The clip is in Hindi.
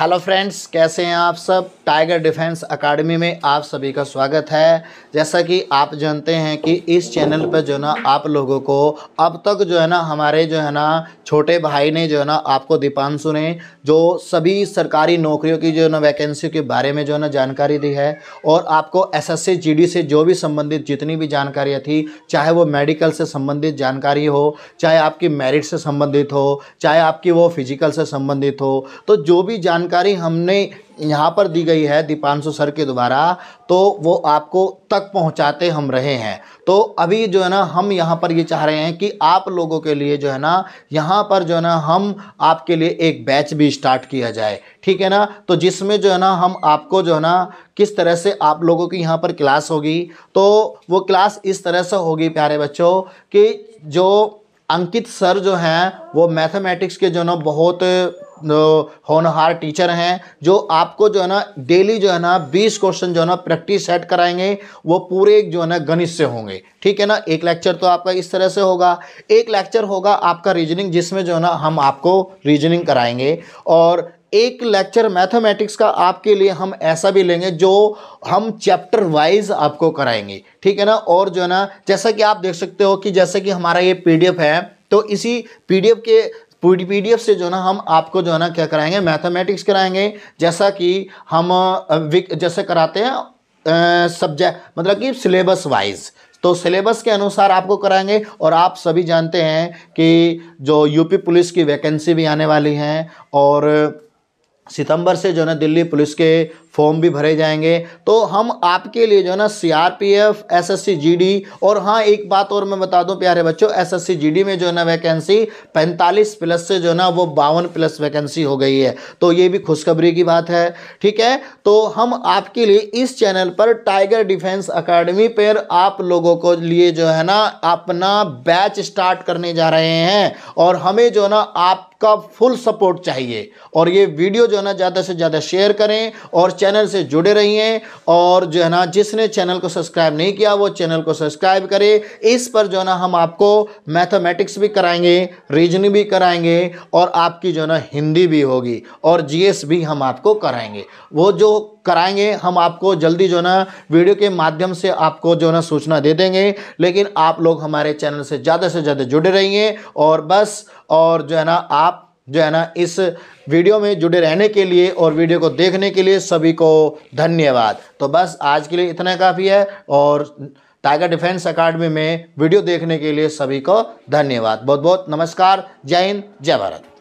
हेलो फ्रेंड्स कैसे हैं आप सब टाइगर डिफेंस एकेडमी में आप सभी का स्वागत है जैसा कि आप जानते हैं कि इस चैनल पर जो है ना आप लोगों को अब तक जो है ना हमारे जो है ना छोटे भाई ने जो है ना आपको दीपांशु ने जो सभी सरकारी नौकरियों की जो है ना वैकेंसी के बारे में जो है ना जानकारी दी है और आपको एस एस से जो भी संबंधित जितनी भी जानकारियाँ थी चाहे वो मेडिकल से संबंधित जानकारी हो चाहे आपकी मेरिट से संबंधित हो चाहे आपकी वो फिजिकल से संबंधित हो तो जो भी जान जानकारी हमने यहाँ पर दी गई है दीपांशु सर के द्वारा तो वो आपको तक पहुँचाते हम रहे हैं तो अभी जो है ना हम यहाँ पर ये चाह रहे हैं कि आप लोगों के लिए जो है ना यहाँ पर जो है ना हम आपके लिए एक बैच भी स्टार्ट किया जाए ठीक है ना तो जिसमें जो है ना हम आपको जो है ना किस तरह से आप लोगों की यहाँ पर क्लास होगी तो वो क्लास इस तरह से होगी प्यारे बच्चों कि जो अंकित सर जो हैं वो मैथमेटिक्स के जो ना बहुत होनहार टीचर हैं जो आपको जो है ना डेली जो है ना बीस क्वेश्चन जो है ना प्रैक्टिस सेट कराएंगे वो पूरे जो है ना गणित से होंगे ठीक है ना एक लेक्चर तो आपका इस तरह से होगा एक लेक्चर होगा आपका रीजनिंग जिसमें जो है ना हम आपको रीजनिंग कराएंगे और एक लेक्चर मैथमेटिक्स का आपके लिए हम ऐसा भी लेंगे जो हम चैप्टर वाइज आपको कराएंगे ठीक है ना और जो है ना जैसा कि आप देख सकते हो कि जैसे कि हमारा ये पीडीएफ है तो इसी पीडीएफ के पी से जो ना हम आपको जो है ना क्या कराएंगे मैथमेटिक्स कराएंगे जैसा कि हम जैसे कराते हैं सब्जेक्ट मतलब कि सिलेबस वाइज तो सिलेबस के अनुसार आपको कराएंगे और आप सभी जानते हैं कि जो यूपी पुलिस की वैकेंसी भी आने वाली हैं और सितंबर से जो है दिल्ली पुलिस के फॉर्म भी भरे जाएंगे तो हम आपके लिए जो है ना सीआरपीएफ एसएससी जीडी और हाँ एक बात और मैं बता दूं प्यारे बच्चों एसएससी जीडी में जो है ना वैकेंसी 45 प्लस से जो है ना वो बावन प्लस वैकेंसी हो गई है तो ये भी खुशखबरी की बात है ठीक है तो हम आपके लिए इस चैनल पर टाइगर डिफेंस अकेडमी पर आप लोगों को लिए जो है ना अपना बैच स्टार्ट करने जा रहे हैं और हमें जो है ना आपका फुल सपोर्ट चाहिए और ये वीडियो जो है ना ज़्यादा से ज़्यादा शेयर करें और चैनल चैनल से जुड़े रहिए और जो है ना जिसने चैनल को सब्सक्राइब नहीं किया वो चैनल को सब्सक्राइब करे इस पर जो है ना हम आपको मैथमेटिक्स भी कराएंगे रीजनिंग भी कराएंगे और आपकी जो है ना हिंदी भी होगी और जीएस भी हम आपको कराएंगे वो जो कराएंगे हम आपको जल्दी जो ना वीडियो के माध्यम से आपको जो ना सूचना दे देंगे लेकिन आप लोग हमारे चैनल से ज़्यादा से ज़्यादा जुड़े रहिए और बस और जो है ना आप जो है ना इस वीडियो में जुड़े रहने के लिए और वीडियो को देखने के लिए सभी को धन्यवाद तो बस आज के लिए इतना काफ़ी है और टाइगर डिफेंस अकाडमी में वीडियो देखने के लिए सभी को धन्यवाद बहुत बहुत नमस्कार जय हिंद जय भारत